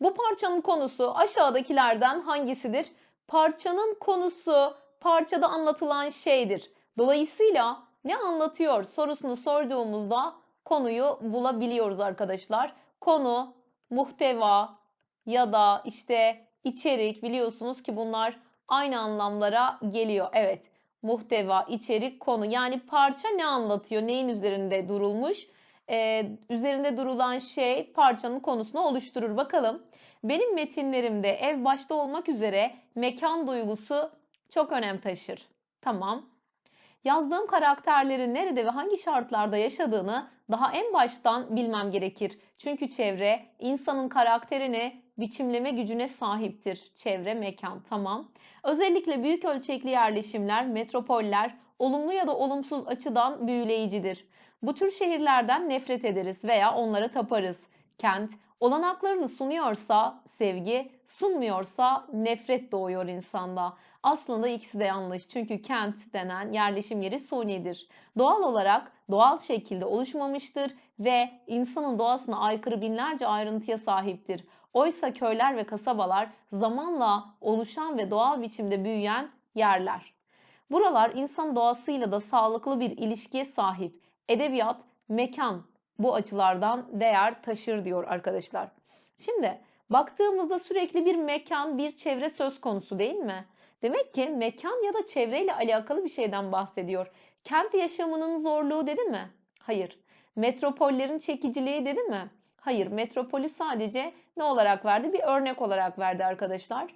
Bu parçanın konusu aşağıdakilerden hangisidir? Parçanın konusu parçada anlatılan şeydir. Dolayısıyla ne anlatıyor sorusunu sorduğumuzda konuyu bulabiliyoruz arkadaşlar. Konu, muhteva ya da işte içerik biliyorsunuz ki bunlar aynı anlamlara geliyor. Evet muhteva, içerik, konu yani parça ne anlatıyor, neyin üzerinde durulmuş e, üzerinde durulan şey parçanın konusunu oluşturur. Bakalım benim metinlerimde ev başta olmak üzere mekan duygusu çok önem taşır. Tamam. Yazdığım karakterlerin nerede ve hangi şartlarda yaşadığını daha en baştan bilmem gerekir. Çünkü çevre insanın karakterini biçimleme gücüne sahiptir. Çevre, mekan, tamam. Özellikle büyük ölçekli yerleşimler, metropoller olumlu ya da olumsuz açıdan büyüleyicidir. Bu tür şehirlerden nefret ederiz veya onlara taparız. Kent olanaklarını sunuyorsa sevgi, sunmuyorsa nefret doğuyor insanda. Aslında ikisi de yanlış çünkü kent denen yerleşim yeri sunidir. Doğal olarak doğal şekilde oluşmamıştır ve insanın doğasına aykırı binlerce ayrıntıya sahiptir. Oysa köyler ve kasabalar zamanla oluşan ve doğal biçimde büyüyen yerler. Buralar insan doğasıyla da sağlıklı bir ilişkiye sahip edebiyat, mekan bu açılardan değer taşır diyor arkadaşlar. Şimdi baktığımızda sürekli bir mekan, bir çevre söz konusu değil mi? Demek ki mekan ya da çevreyle alakalı bir şeyden bahsediyor. Kent yaşamının zorluğu dedi mi? Hayır. Metropollerin çekiciliği dedi mi? Hayır. Metropolü sadece ne olarak verdi? Bir örnek olarak verdi arkadaşlar.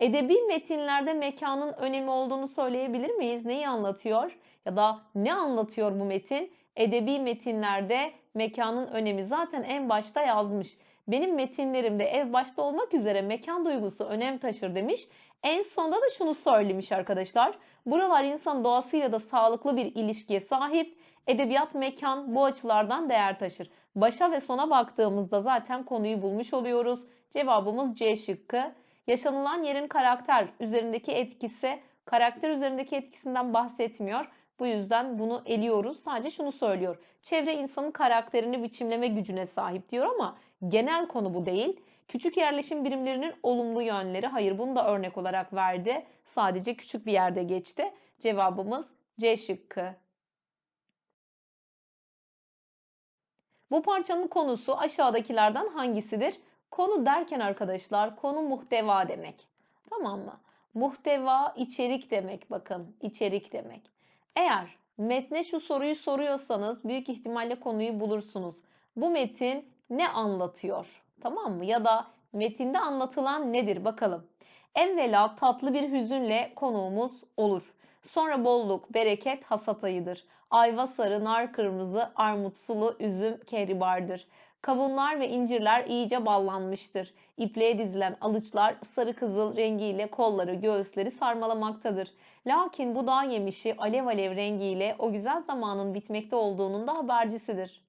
Edebi metinlerde mekanın önemi olduğunu söyleyebilir miyiz? Neyi anlatıyor? Ya da ne anlatıyor bu metin? edebi metinlerde mekanın önemi zaten en başta yazmış. Benim metinlerimde ev başta olmak üzere mekan duygusu önem taşır demiş. En sonda da şunu söylemiş arkadaşlar. Buralar insan doğasıyla da sağlıklı bir ilişkiye sahip. Edebiyat mekan bu açılardan değer taşır. Başa ve sona baktığımızda zaten konuyu bulmuş oluyoruz. Cevabımız C şıkkı. Yaşanılan yerin karakter üzerindeki etkisi karakter üzerindeki etkisinden bahsetmiyor. Bu yüzden bunu eliyoruz. Sadece şunu söylüyor. Çevre insanın karakterini biçimleme gücüne sahip diyor ama genel konu bu değil. Küçük yerleşim birimlerinin olumlu yönleri. Hayır bunu da örnek olarak verdi. Sadece küçük bir yerde geçti. Cevabımız C şıkkı. Bu parçanın konusu aşağıdakilerden hangisidir? Konu derken arkadaşlar konu muhteva demek. Tamam mı? Muhteva içerik demek bakın. içerik demek. Eğer metne şu soruyu soruyorsanız büyük ihtimalle konuyu bulursunuz. Bu metin ne anlatıyor? Tamam mı? Ya da metinde anlatılan nedir bakalım. Evvela tatlı bir hüzünle konuğumuz olur. Sonra bolluk, bereket hasat ayıdır. Ayva sarı, nar kırmızı, armut sulu, üzüm kehribardır. Kavunlar ve incirler iyice ballanmıştır. İpliğe dizilen alıçlar sarı kızıl rengiyle kolları göğüsleri sarmalamaktadır. Lakin bu dağ yemişi alev alev rengiyle o güzel zamanın bitmekte olduğunun da habercisidir.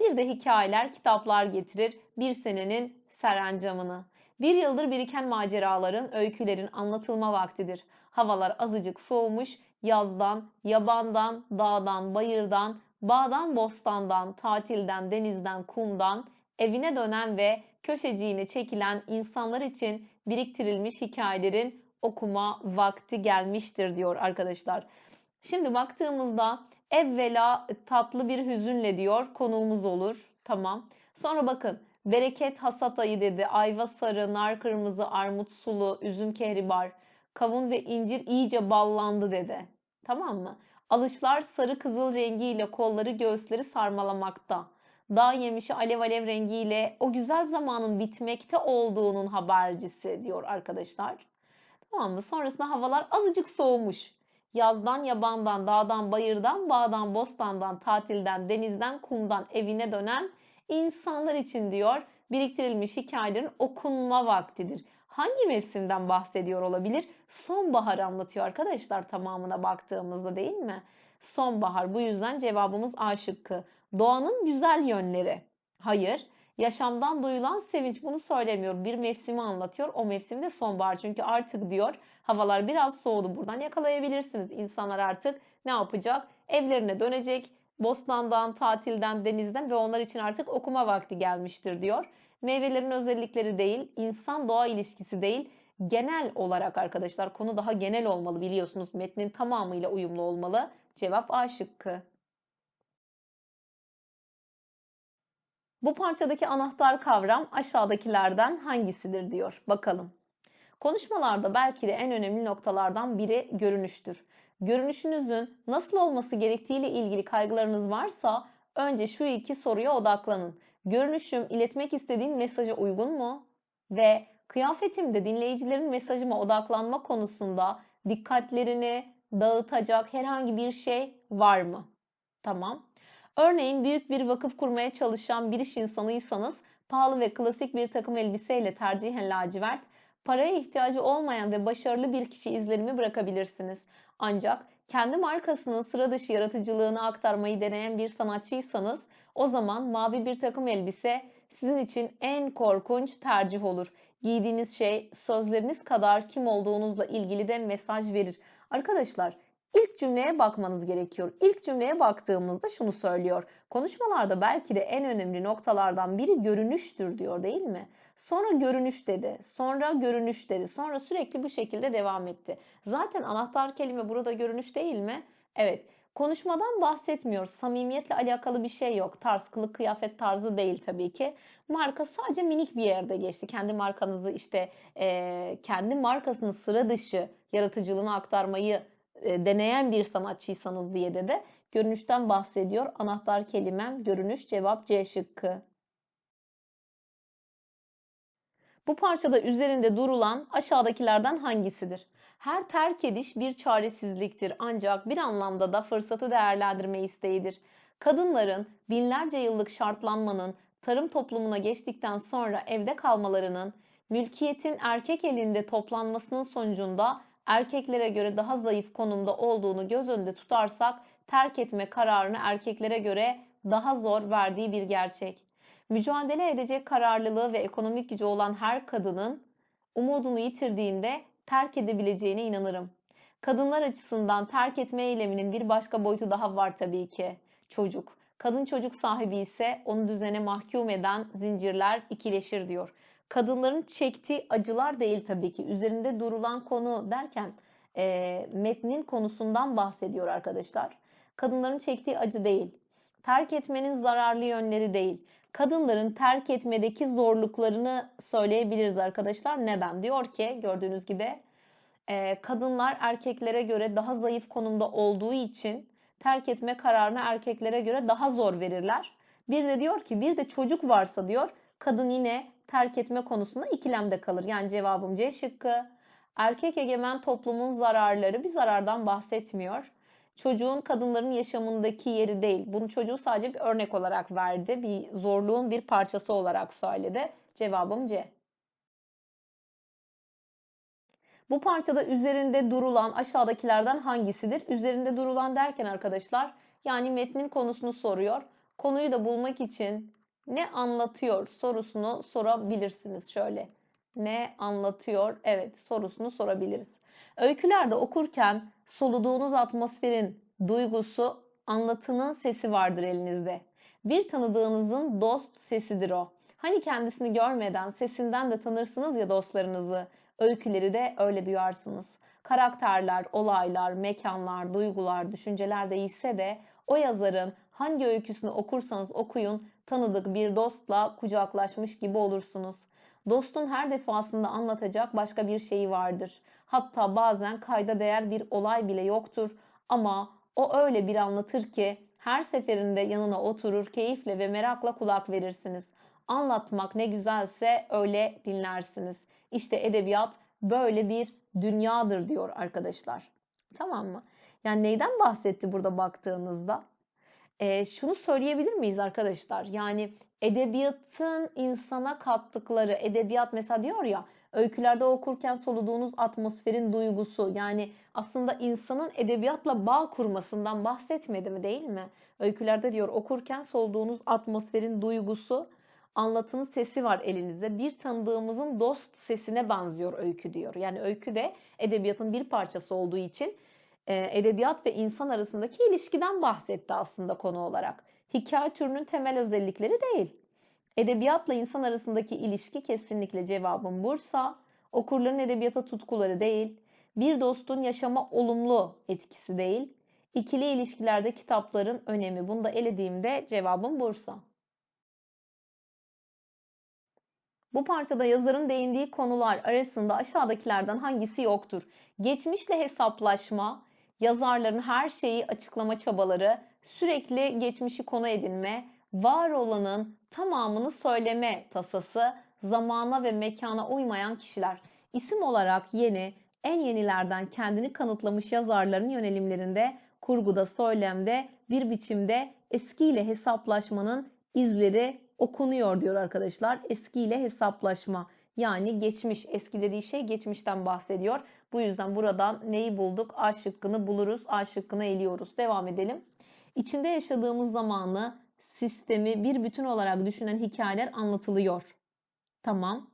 Bir de hikayeler kitaplar getirir bir senenin serencamını. Bir yıldır biriken maceraların, öykülerin anlatılma vaktidir. Havalar azıcık soğumuş, yazdan, yabandan, dağdan, bayırdan, Bağdan bostandan, tatilden, denizden, kumdan evine dönen ve köşeciğine çekilen insanlar için biriktirilmiş hikayelerin okuma vakti gelmiştir diyor arkadaşlar. Şimdi baktığımızda evvela tatlı bir hüzünle diyor konuğumuz olur. Tamam. Sonra bakın bereket hasat ayı dedi. Ayva sarı, nar kırmızı, armut sulu, üzüm kehribar, kavun ve incir iyice ballandı dedi. Tamam mı? Alışlar sarı kızıl rengiyle kolları göğüsleri sarmalamakta. Dağ yemişi alev alev rengiyle o güzel zamanın bitmekte olduğunun habercisi diyor arkadaşlar. Tamam mı? Sonrasında havalar azıcık soğumuş. Yazdan, yabandan, dağdan, bayırdan, bağdan, bostandan, tatilden, denizden, kumdan evine dönen insanlar için diyor biriktirilmiş hikayelerin okunma vaktidir hangi mevsimden bahsediyor olabilir? Sonbaharı anlatıyor arkadaşlar tamamına baktığımızda değil mi? Sonbahar. Bu yüzden cevabımız A şıkkı. Doğanın güzel yönleri. Hayır. Yaşamdan duyulan sevinç bunu söylemiyor. Bir mevsimi anlatıyor. O mevsim de sonbahar. Çünkü artık diyor havalar biraz soğudu. Buradan yakalayabilirsiniz. İnsanlar artık ne yapacak? Evlerine dönecek. Bostandan, tatilden, denizden ve onlar için artık okuma vakti gelmiştir diyor. Meyvelerin özellikleri değil, insan doğa ilişkisi değil, genel olarak arkadaşlar konu daha genel olmalı biliyorsunuz. Metnin tamamıyla uyumlu olmalı. Cevap A şıkkı. Bu parçadaki anahtar kavram aşağıdakilerden hangisidir diyor. Bakalım. Konuşmalarda belki de en önemli noktalardan biri görünüştür. Görünüşünüzün nasıl olması gerektiğiyle ilgili kaygılarınız varsa önce şu iki soruya odaklanın. Görünüşüm iletmek istediğim mesaja uygun mu? Ve kıyafetimde dinleyicilerin mesajıma odaklanma konusunda dikkatlerini dağıtacak herhangi bir şey var mı? Tamam. Örneğin büyük bir vakıf kurmaya çalışan bir iş insanıysanız pahalı ve klasik bir takım elbiseyle tercihen lacivert, paraya ihtiyacı olmayan ve başarılı bir kişi izlenimi bırakabilirsiniz. Ancak kendi markasının sıra dışı yaratıcılığını aktarmayı deneyen bir sanatçıysanız o zaman mavi bir takım elbise sizin için en korkunç tercih olur. Giydiğiniz şey sözleriniz kadar kim olduğunuzla ilgili de mesaj verir. Arkadaşlar İlk cümleye bakmanız gerekiyor. İlk cümleye baktığımızda şunu söylüyor. Konuşmalarda belki de en önemli noktalardan biri görünüştür diyor değil mi? Sonra görünüş dedi. Sonra görünüş dedi. Sonra sürekli bu şekilde devam etti. Zaten anahtar kelime burada görünüş değil mi? Evet. Konuşmadan bahsetmiyor. Samimiyetle alakalı bir şey yok. Tarz, kılık, kıyafet tarzı değil tabii ki. Marka sadece minik bir yerde geçti. Kendi markanızı işte e, kendi markasının sıra dışı yaratıcılığını aktarmayı e, deneyen bir sanatçıysanız diye de de görünüşten bahsediyor. Anahtar kelimem görünüş cevap C şıkkı. Bu parçada üzerinde durulan aşağıdakilerden hangisidir? Her terk ediş bir çaresizliktir ancak bir anlamda da fırsatı değerlendirme isteğidir. Kadınların binlerce yıllık şartlanmanın tarım toplumuna geçtikten sonra evde kalmalarının, mülkiyetin erkek elinde toplanmasının sonucunda erkeklere göre daha zayıf konumda olduğunu göz önünde tutarsak terk etme kararını erkeklere göre daha zor verdiği bir gerçek. Mücadele edecek kararlılığı ve ekonomik gücü olan her kadının umudunu yitirdiğinde terk edebileceğine inanırım. Kadınlar açısından terk etme eyleminin bir başka boyutu daha var tabii ki. Çocuk. Kadın çocuk sahibi ise onu düzene mahkum eden zincirler ikileşir diyor kadınların çektiği acılar değil tabii ki. Üzerinde durulan konu derken e, metnin konusundan bahsediyor arkadaşlar. Kadınların çektiği acı değil. Terk etmenin zararlı yönleri değil. Kadınların terk etmedeki zorluklarını söyleyebiliriz arkadaşlar. Neden? Diyor ki gördüğünüz gibi e, kadınlar erkeklere göre daha zayıf konumda olduğu için terk etme kararını erkeklere göre daha zor verirler. Bir de diyor ki bir de çocuk varsa diyor kadın yine terk etme konusunda ikilemde kalır. Yani cevabım C şıkkı. Erkek egemen toplumun zararları bir zarardan bahsetmiyor. Çocuğun kadınların yaşamındaki yeri değil. Bunu çocuğu sadece bir örnek olarak verdi. Bir zorluğun bir parçası olarak söyledi. Cevabım C. Bu parçada üzerinde durulan aşağıdakilerden hangisidir? Üzerinde durulan derken arkadaşlar yani metnin konusunu soruyor. Konuyu da bulmak için ne anlatıyor sorusunu sorabilirsiniz şöyle. Ne anlatıyor? Evet sorusunu sorabiliriz. Öykülerde okurken soluduğunuz atmosferin duygusu anlatının sesi vardır elinizde. Bir tanıdığınızın dost sesidir o. Hani kendisini görmeden sesinden de tanırsınız ya dostlarınızı. Öyküleri de öyle duyarsınız. Karakterler, olaylar, mekanlar, duygular, düşünceler değişse de o yazarın hangi öyküsünü okursanız okuyun tanıdık bir dostla kucaklaşmış gibi olursunuz. Dostun her defasında anlatacak başka bir şeyi vardır. Hatta bazen kayda değer bir olay bile yoktur ama o öyle bir anlatır ki her seferinde yanına oturur keyifle ve merakla kulak verirsiniz. Anlatmak ne güzelse öyle dinlersiniz. İşte edebiyat böyle bir dünyadır diyor arkadaşlar. Tamam mı? Yani neyden bahsetti burada baktığınızda? E, şunu söyleyebilir miyiz arkadaşlar? Yani edebiyatın insana kattıkları, edebiyat mesela diyor ya, öykülerde okurken soluduğunuz atmosferin duygusu. Yani aslında insanın edebiyatla bağ kurmasından bahsetmedi mi değil mi? Öykülerde diyor okurken soluduğunuz atmosferin duygusu anlatının sesi var elinizde. Bir tanıdığımızın dost sesine benziyor öykü diyor. Yani öykü de edebiyatın bir parçası olduğu için e, edebiyat ve insan arasındaki ilişkiden bahsetti aslında konu olarak. Hikaye türünün temel özellikleri değil. Edebiyatla insan arasındaki ilişki kesinlikle cevabım Bursa. Okurların edebiyata tutkuları değil, bir dostun yaşama olumlu etkisi değil, ikili ilişkilerde kitapların önemi. Bunu da elediğimde cevabım Bursa. Bu parçada yazarın değindiği konular arasında aşağıdakilerden hangisi yoktur? Geçmişle hesaplaşma, yazarların her şeyi açıklama çabaları, sürekli geçmişi konu edinme, var olanın tamamını söyleme tasası, zamana ve mekana uymayan kişiler. İsim olarak yeni, en yenilerden kendini kanıtlamış yazarların yönelimlerinde, kurguda, söylemde, bir biçimde eskiyle hesaplaşmanın izleri okunuyor diyor arkadaşlar. Eskiyle hesaplaşma. Yani geçmiş, eski dediği şey geçmişten bahsediyor. Bu yüzden burada neyi bulduk? A şıkkını buluruz. A şıkkını eliyoruz. Devam edelim. İçinde yaşadığımız zamanı, sistemi bir bütün olarak düşünen hikayeler anlatılıyor. Tamam.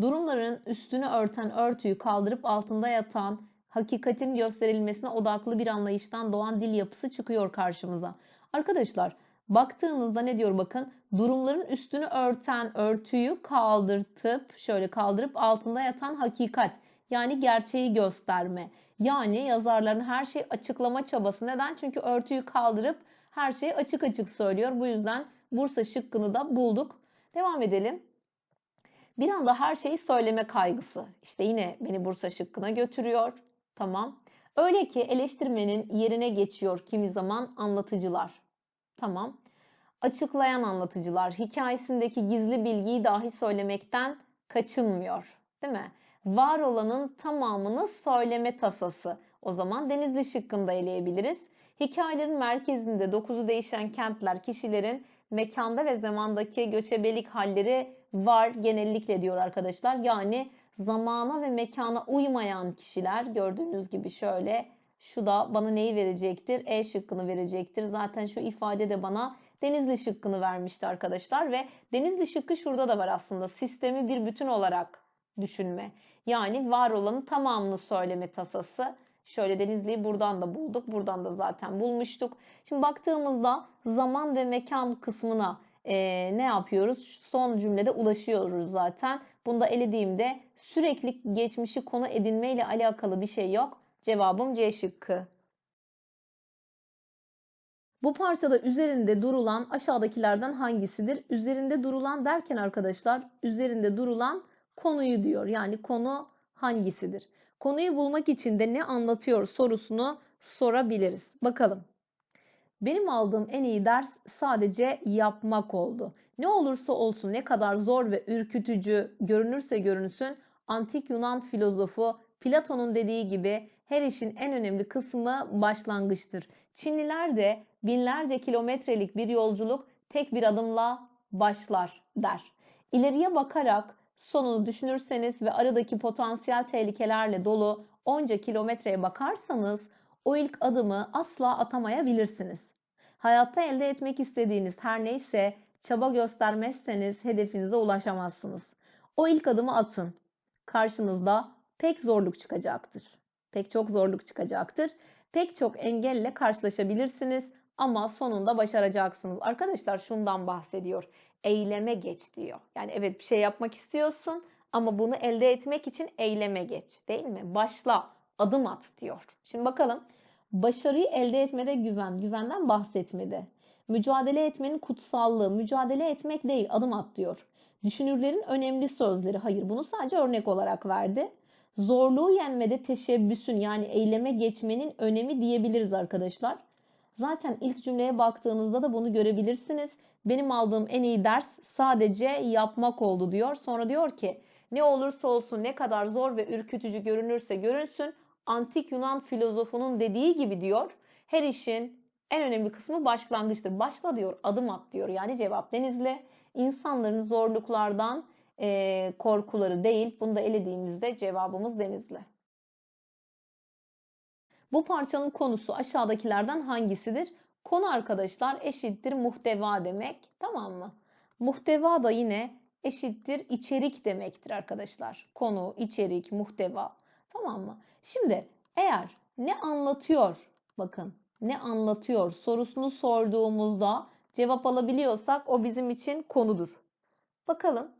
Durumların üstünü örten örtüyü kaldırıp altında yatan hakikatin gösterilmesine odaklı bir anlayıştan doğan dil yapısı çıkıyor karşımıza. Arkadaşlar baktığınızda ne diyor bakın durumların üstünü örten örtüyü kaldırtıp şöyle kaldırıp altında yatan hakikat yani gerçeği gösterme. Yani yazarların her şeyi açıklama çabası. Neden? Çünkü örtüyü kaldırıp her şeyi açık açık söylüyor. Bu yüzden Bursa şıkkını da bulduk. Devam edelim. Bir anda her şeyi söyleme kaygısı. İşte yine beni Bursa şıkkına götürüyor. Tamam. Öyle ki eleştirmenin yerine geçiyor kimi zaman anlatıcılar. Tamam açıklayan anlatıcılar hikayesindeki gizli bilgiyi dahi söylemekten kaçınmıyor. Değil mi? Var olanın tamamını söyleme tasası. O zaman Denizli şıkkında eleyebiliriz. Hikayelerin merkezinde dokuzu değişen kentler kişilerin mekanda ve zamandaki göçebelik halleri var genellikle diyor arkadaşlar. Yani zamana ve mekana uymayan kişiler gördüğünüz gibi şöyle şu da bana neyi verecektir? E şıkkını verecektir. Zaten şu ifade de bana Denizli şıkkını vermişti arkadaşlar ve Denizli şıkkı şurada da var aslında. Sistemi bir bütün olarak düşünme. Yani var olanı tamamını söyleme tasası. Şöyle Denizli'yi buradan da bulduk. Buradan da zaten bulmuştuk. Şimdi baktığımızda zaman ve mekan kısmına e, ne yapıyoruz? Son cümlede ulaşıyoruz zaten. Bunda elediğimde sürekli geçmişi konu edinmeyle alakalı bir şey yok. Cevabım C şıkkı. Bu parçada üzerinde durulan aşağıdakilerden hangisidir? Üzerinde durulan derken arkadaşlar üzerinde durulan konuyu diyor. Yani konu hangisidir? Konuyu bulmak için de ne anlatıyor sorusunu sorabiliriz. Bakalım. Benim aldığım en iyi ders sadece yapmak oldu. Ne olursa olsun ne kadar zor ve ürkütücü görünürse görünsün antik Yunan filozofu Platon'un dediği gibi her işin en önemli kısmı başlangıçtır. Çinliler de binlerce kilometrelik bir yolculuk tek bir adımla başlar der. İleriye bakarak sonunu düşünürseniz ve aradaki potansiyel tehlikelerle dolu onca kilometreye bakarsanız o ilk adımı asla atamayabilirsiniz. Hayatta elde etmek istediğiniz her neyse çaba göstermezseniz hedefinize ulaşamazsınız. O ilk adımı atın. Karşınızda pek zorluk çıkacaktır pek çok zorluk çıkacaktır. Pek çok engelle karşılaşabilirsiniz ama sonunda başaracaksınız. Arkadaşlar şundan bahsediyor. Eyleme geç diyor. Yani evet bir şey yapmak istiyorsun ama bunu elde etmek için eyleme geç değil mi? Başla, adım at diyor. Şimdi bakalım başarıyı elde etmede güven, güvenden bahsetmedi. Mücadele etmenin kutsallığı, mücadele etmek değil adım at diyor. Düşünürlerin önemli sözleri. Hayır bunu sadece örnek olarak verdi zorluğu yenmede teşebbüsün yani eyleme geçmenin önemi diyebiliriz arkadaşlar. Zaten ilk cümleye baktığınızda da bunu görebilirsiniz. Benim aldığım en iyi ders sadece yapmak oldu diyor. Sonra diyor ki ne olursa olsun ne kadar zor ve ürkütücü görünürse görünsün antik Yunan filozofunun dediği gibi diyor. Her işin en önemli kısmı başlangıçtır. Başla diyor, adım at diyor. Yani cevap denizle insanların zorluklardan e, korkuları değil. Bunu da elediğimizde cevabımız denizli. Bu parçanın konusu aşağıdakilerden hangisidir? Konu arkadaşlar eşittir muhteva demek. Tamam mı? Muhteva da yine eşittir içerik demektir arkadaşlar. Konu, içerik, muhteva. Tamam mı? Şimdi eğer ne anlatıyor? Bakın ne anlatıyor sorusunu sorduğumuzda cevap alabiliyorsak o bizim için konudur. Bakalım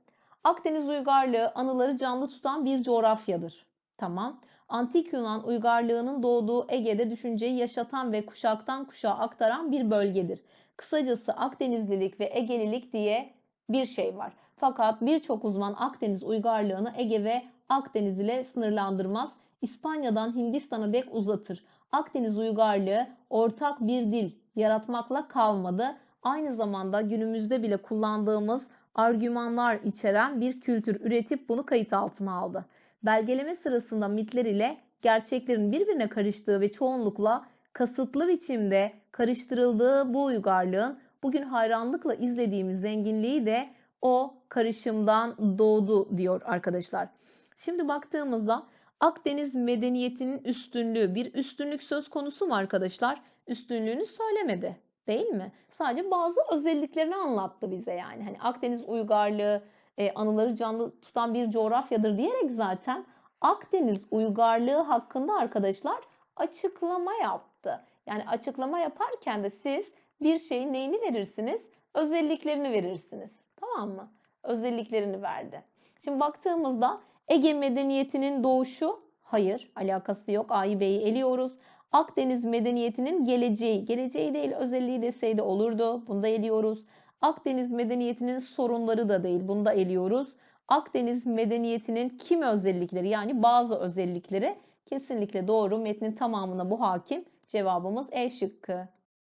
Akdeniz uygarlığı anıları canlı tutan bir coğrafyadır. Tamam. Antik Yunan uygarlığının doğduğu Ege'de düşünceyi yaşatan ve kuşaktan kuşağa aktaran bir bölgedir. Kısacası Akdenizlilik ve Egelilik diye bir şey var. Fakat birçok uzman Akdeniz uygarlığını Ege ve Akdeniz ile sınırlandırmaz. İspanya'dan Hindistan'a dek uzatır. Akdeniz uygarlığı ortak bir dil yaratmakla kalmadı. Aynı zamanda günümüzde bile kullandığımız argümanlar içeren bir kültür üretip bunu kayıt altına aldı. Belgeleme sırasında mitler ile gerçeklerin birbirine karıştığı ve çoğunlukla kasıtlı biçimde karıştırıldığı bu uygarlığın bugün hayranlıkla izlediğimiz zenginliği de o karışımdan doğdu diyor arkadaşlar. Şimdi baktığımızda Akdeniz medeniyetinin üstünlüğü bir üstünlük söz konusu mu arkadaşlar? Üstünlüğünü söylemedi değil mi? Sadece bazı özelliklerini anlattı bize yani. Hani Akdeniz uygarlığı e, anıları canlı tutan bir coğrafyadır diyerek zaten Akdeniz uygarlığı hakkında arkadaşlar açıklama yaptı. Yani açıklama yaparken de siz bir şeyin neyini verirsiniz? Özelliklerini verirsiniz. Tamam mı? Özelliklerini verdi. Şimdi baktığımızda Ege medeniyetinin doğuşu hayır alakası yok. A'yı B'yi eliyoruz. Akdeniz medeniyetinin geleceği, geleceği değil özelliği deseydi olurdu. Bunu da eliyoruz. Akdeniz medeniyetinin sorunları da değil. Bunu da eliyoruz. Akdeniz medeniyetinin kim özellikleri yani bazı özellikleri kesinlikle doğru. Metnin tamamına bu hakim. Cevabımız E şıkkı.